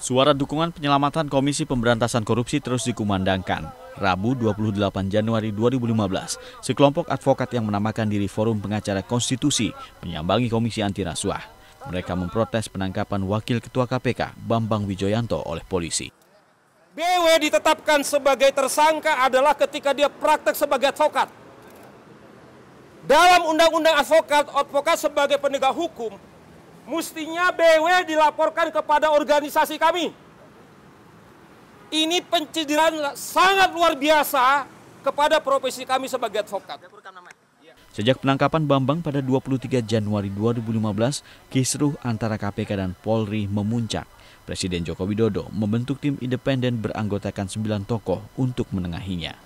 Suara dukungan penyelamatan Komisi Pemberantasan Korupsi terus dikumandangkan. Rabu 28 Januari 2015, sekelompok advokat yang menamakan diri Forum Pengacara Konstitusi menyambangi Komisi Anti Rasuah. Mereka memprotes penangkapan Wakil Ketua KPK Bambang Wijoyanto oleh polisi. BW ditetapkan sebagai tersangka adalah ketika dia praktek sebagai advokat. Dalam Undang-Undang Advokat, advokat sebagai penegak hukum Mestinya BW dilaporkan kepada organisasi kami. Ini pencederaan sangat luar biasa kepada profesi kami sebagai advokat. Sejak penangkapan Bambang pada 23 Januari 2015, kisruh antara KPK dan Polri memuncak. Presiden Joko Widodo membentuk tim independen beranggotakan 9 tokoh untuk menengahinya.